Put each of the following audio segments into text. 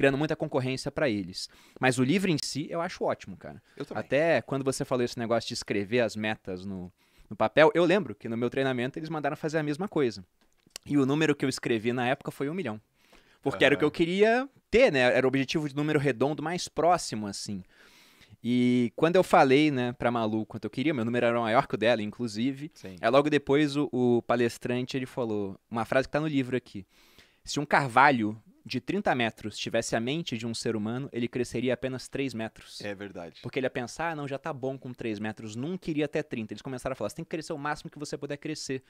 criando muita concorrência para eles. Mas o livro em si eu acho ótimo, cara. Até quando você falou esse negócio de escrever as metas no, no papel, eu lembro que no meu treinamento eles mandaram fazer a mesma coisa. E o número que eu escrevi na época foi um milhão. Porque uhum. era o que eu queria ter, né? Era o objetivo de número redondo mais próximo, assim. E quando eu falei, né, pra Malu quanto eu queria, meu número era maior que o dela, inclusive. Sim. É logo depois o, o, palestrante ele falou uma frase que tá no livro aqui. Se um carvalho de 30 metros tivesse a mente de um ser humano, ele cresceria apenas 3 metros. É verdade. Porque ele ia pensar, ah, não, já tá bom com 3 metros, nunca iria até 30. Eles começaram a falar, você tem que crescer o máximo que você puder crescer.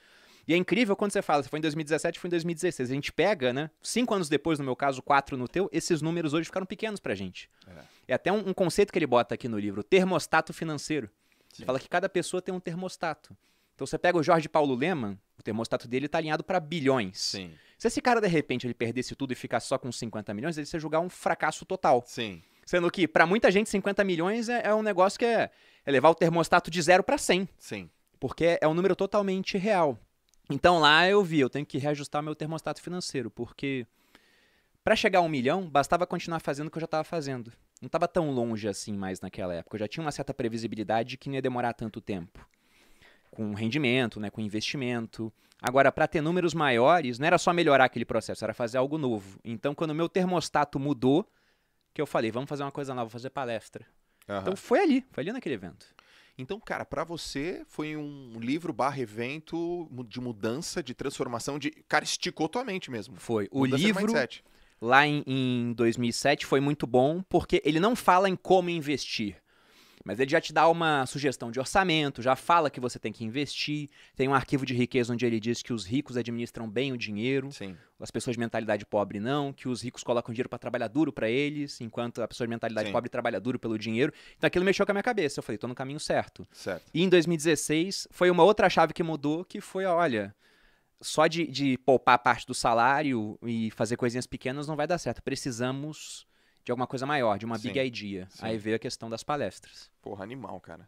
E é incrível quando você fala, se foi em 2017, foi em 2016. A gente pega, né, 5 anos depois, no meu caso, 4 no teu, esses números hoje ficaram pequenos pra gente. É, é até um, um, conceito que ele bota aqui no livro, termostato financeiro. Sim. Ele fala que cada pessoa tem um termostato. Então você pega o Jorge Paulo Leman, o termostato dele tá alinhado para bilhões. Sim. Se esse cara, de repente, ele perdesse tudo e ficasse só com 50 milhões, ele ia jogar um fracasso total. Sim. Sendo que, para muita gente, 50 milhões é, é um negócio que é, é, levar o termostato de zero para 100. Sim. Porque é um número totalmente real. Então lá eu vi, eu tenho que reajustar meu termostato financeiro, porque para chegar a um milhão, bastava continuar fazendo o que eu já estava fazendo. Não estava tão longe assim mais naquela época. Eu já tinha uma certa previsibilidade que não ia demorar tanto tempo com rendimento, né, com investimento. Agora, para ter números maiores, não era só melhorar aquele processo, era fazer algo novo. Então, quando o meu termostato mudou, que eu falei, vamos fazer uma coisa nova, fazer palestra. Uhum. Então, foi ali, foi ali naquele evento. Então, cara, para você foi um livro barra evento de mudança, de transformação, de cara esticou tua mente mesmo. Foi o mudança livro lá em, em 2007 foi muito bom porque ele não fala em como investir, mas ele já te dá uma sugestão de orçamento, já fala que você tem que investir. Tem um arquivo de riqueza onde ele diz que os ricos administram bem o dinheiro, Sim. as pessoas de mentalidade pobre não, que os ricos colocam dinheiro para trabalhar duro para eles, enquanto a pessoa de mentalidade Sim. pobre trabalha duro pelo dinheiro. Então aquilo mexeu com a minha cabeça. Eu falei, tô no caminho certo. certo. E em 2016 foi uma outra chave que mudou, que foi, olha, só de, de poupar parte do salário e fazer coisinhas pequenas não vai dar certo. Precisamos de alguma coisa maior, de uma sim, big idea. Sim. Aí veio a questão das palestras. Porra, animal, cara.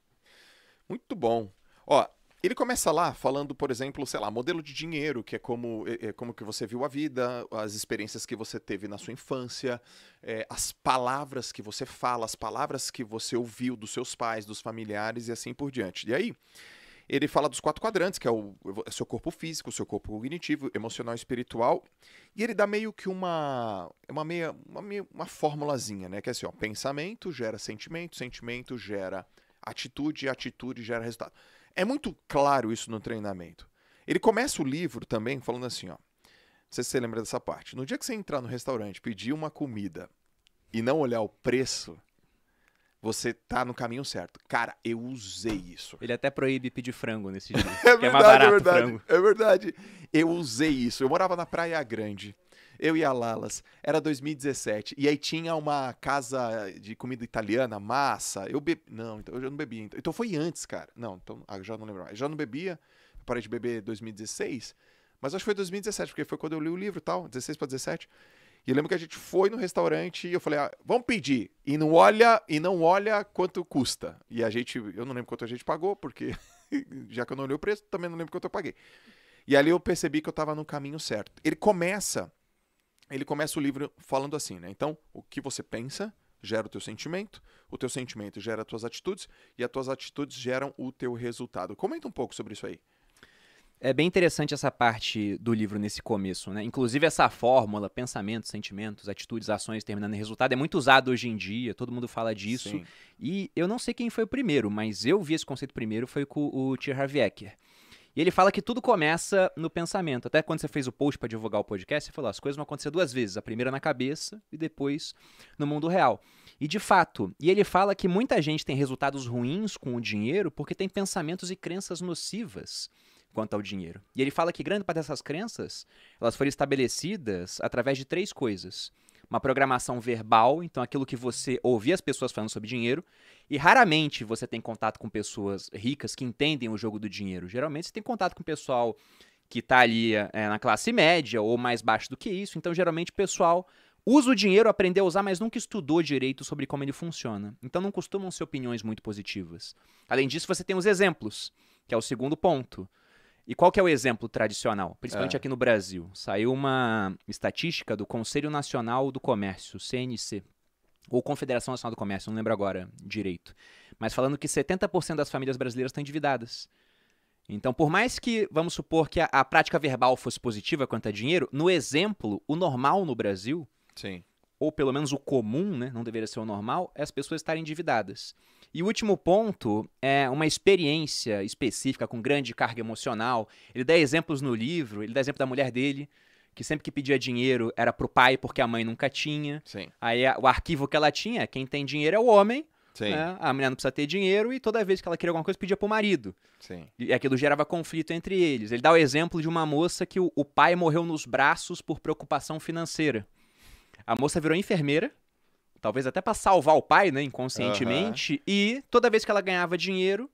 Muito bom. Ó, ele começa lá falando, por exemplo, sei lá, modelo de dinheiro, que é como, é, é, como que você viu a vida, as experiências que você teve na sua infância, é, as palavras que você fala, as palavras que você ouviu dos seus pais, dos familiares e assim por diante. E aí, ele fala dos quatro quadrantes, que é o, o é seu corpo físico, o seu corpo cognitivo, emocional e espiritual. E ele dá meio que uma uma meia uma, meia, uma formulazinha, né, que é assim, ó, pensamento gera sentimento, sentimento gera atitude, atitude gera resultado. É muito claro isso no treinamento. Ele começa o livro também falando assim, ó, não sei se você lembra dessa parte. No dia que você entrar no restaurante, pedir uma comida e não olhar o preço, você tá no caminho certo. Cara, eu usei isso. Ele até proíbe pedir frango nesse dia. é, é verdade, é mais é verdade, frango. É verdade. Eu usei isso. Eu morava na Praia Grande. Eu e a Lalas. Era 2017. E aí tinha uma casa de comida italiana, massa. Eu bebi. Não, então eu já não bebia. Então. então foi antes, cara. Não, então ah, já não lembro mais. Eu já não bebia. Eu parei de beber 2016. Mas acho que foi 2017, porque foi quando eu li o livro e tal, 16 para 17. E eu lembro que a gente foi no restaurante e eu falei, ah, vamos pedir. E não olha, e não olha quanto custa. E a gente, eu não lembro quanto a gente pagou, porque já que eu não olhei o preço, também não lembro quanto eu paguei. E ali eu percebi que eu estava no caminho certo. Ele começa, ele começa o livro falando assim, né? Então, o que você pensa gera o teu sentimento, o teu sentimento gera as tuas atitudes e as tuas atitudes geram o teu resultado. Comenta um pouco sobre isso aí. É bem interessante essa parte do livro nesse começo, né? Inclusive essa fórmula, pensamentos, sentimentos, atitudes, ações terminando em resultado é muito usado hoje em dia, todo mundo fala disso. Sim. E eu não sei quem foi o primeiro, mas eu vi esse conceito primeiro foi com o T. Harv Eker. E ele fala que tudo começa no pensamento. Até quando você fez o post para divulgar o podcast, você falou: as coisas vão acontecer duas vezes. A primeira na cabeça e depois no mundo real. E de fato, e ele fala que muita gente tem resultados ruins com o dinheiro porque tem pensamentos e crenças nocivas quanto ao dinheiro. E ele fala que grande parte dessas crenças, elas foram estabelecidas através de três coisas. Uma programação verbal, então aquilo que você ouvia as pessoas falando sobre dinheiro, e raramente você tem contato com pessoas ricas que entendem o jogo do dinheiro. Geralmente você tem contato com o pessoal que está ali é, na classe média ou mais baixo do que isso, então geralmente o pessoal usa o dinheiro, aprendeu a usar, mas nunca estudou direito sobre como ele funciona. Então não costumam ser opiniões muito positivas. Além disso, você tem os exemplos, que é o segundo ponto. E qual que é o exemplo tradicional, principalmente é. aqui no Brasil? Saiu uma estatística do Conselho Nacional do Comércio, CNC, ou Confederação Nacional do Comércio, não lembro agora direito, mas falando que 70% das famílias brasileiras estão endividadas. Então, por mais que, vamos supor que a, a, prática verbal fosse positiva quanto a dinheiro, no exemplo, o normal no Brasil, Sim. ou pelo menos o comum, né, não deveria ser o normal, é as pessoas estarem endividadas. E o último ponto é uma experiência específica com grande carga emocional. Ele dá exemplos no livro, ele dá exemplo da mulher dele, que sempre que pedia dinheiro era pro pai porque a mãe nunca tinha. Sim. Aí o arquivo que ela tinha, quem tem dinheiro é o homem. Né? A mulher não precisa ter dinheiro e toda vez que ela queria alguma coisa pedia pro marido. Sim. E aquilo gerava conflito entre eles. Ele dá o exemplo de uma moça que o, o pai morreu nos braços por preocupação financeira. A moça virou enfermeira talvez até para salvar o pai, né, inconscientemente, uhum. e toda vez que ela ganhava dinheiro,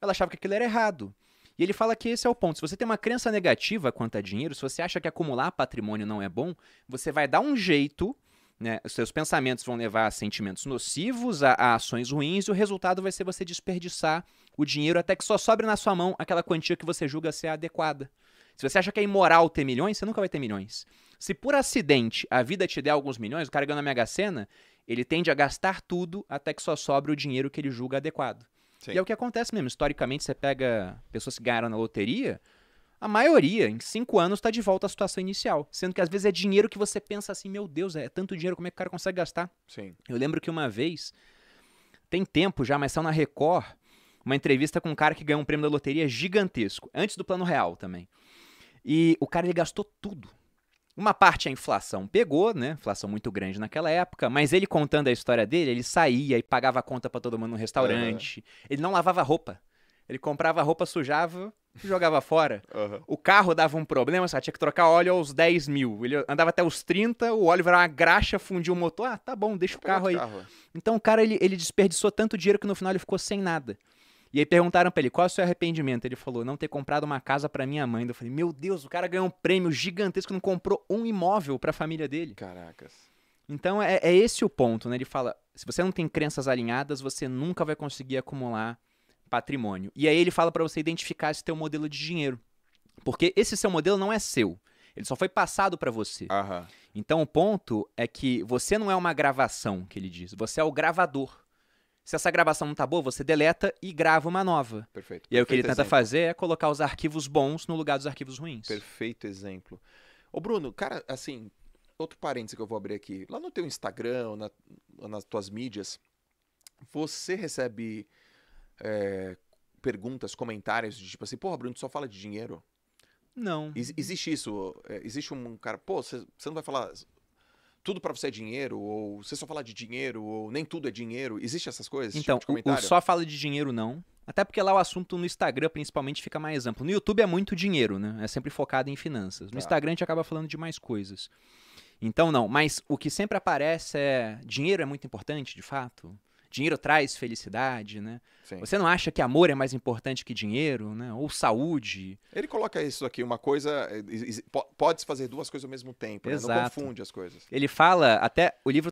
ela achava que aquilo era errado. E ele fala que esse é o ponto. Se você tem uma crença negativa quanto a dinheiro, se você acha que acumular patrimônio não é bom, você vai dar um jeito, né? Os seus pensamentos vão levar a sentimentos nocivos, a, a ações ruins, e o resultado vai ser você desperdiçar o dinheiro até que só sobre na sua mão aquela quantia que você julga ser adequada. Se você acha que é imoral ter milhões, você nunca vai ter milhões. Se por acidente a vida te der alguns milhões, o cara ganhou na Mega Sena, ele tende a gastar tudo até que só sobra o dinheiro que ele julga adequado. Sim. E é o que acontece mesmo. Historicamente, você pega pessoas que ganharam na loteria, a maioria, em cinco anos, está de volta à situação inicial. Sendo que às vezes é dinheiro que você pensa assim, meu Deus, é tanto dinheiro, como é que o cara consegue gastar? Sim. Eu lembro que uma vez, tem tempo já, mas saiu na Record, uma entrevista com um cara que ganhou um prêmio da loteria gigantesco, antes do Plano Real também. E o cara, ele gastou tudo. Uma parte a inflação pegou, né? Inflação muito grande naquela época, mas ele contando a história dele, ele saía e pagava a conta para todo mundo no restaurante. Uhum. Ele não lavava roupa. Ele comprava roupa, sujava e jogava fora. Uhum. O carro dava um problema, só Tinha que trocar óleo aos 10 mil. Ele andava até os 30, o óleo virava uma graxa, fundiu o motor. Ah, tá bom, deixa o carro aí. Carro. Então o cara, ele, ele desperdiçou tanto dinheiro que no final ele ficou sem nada. E aí perguntaram pra ele, qual é o seu arrependimento? Ele falou, não ter comprado uma casa para minha mãe. Eu falei, meu Deus, o cara ganhou um prêmio gigantesco, não comprou um imóvel pra família dele. Caracas. Então é, é esse o ponto, né? Ele fala, se você não tem crenças alinhadas, você nunca vai conseguir acumular patrimônio. E aí ele fala para você identificar esse teu modelo de dinheiro. Porque esse seu modelo não é seu. Ele só foi passado para você. Então o ponto é que você não é uma gravação, que ele diz. Você é o gravador. Se essa gravação não tá boa, você deleta e grava uma nova. Perfeito. E aí Perfeito o que ele tenta exemplo. fazer é colocar os arquivos bons no lugar dos arquivos ruins. Perfeito exemplo. Ô, Bruno, cara, assim, outro parênteses que eu vou abrir aqui. Lá no teu Instagram, na, nas tuas mídias, você recebe é, perguntas, comentários de tipo assim, porra, Bruno, tu só fala de dinheiro? Não. Ex existe isso. É, existe um cara, pô, você não vai falar tudo para você é dinheiro, ou você só fala de dinheiro, ou nem tudo é dinheiro. Existe essas coisas? Tipo então, tipo o, o só fala de dinheiro não. Até porque lá o assunto no Instagram principalmente fica mais amplo. No YouTube é muito dinheiro, né? É sempre focado em finanças. No tá. Instagram a gente acaba falando de mais coisas. Então não, mas o que sempre aparece é dinheiro é muito importante, de fato dinheiro traz felicidade, né? Sim. Você não acha que amor é mais importante que dinheiro, né? Ou saúde? Ele coloca isso aqui, uma coisa. Eh, pode se fazer duas coisas ao mesmo tempo, né? não confunde as coisas. Ele fala, até o livro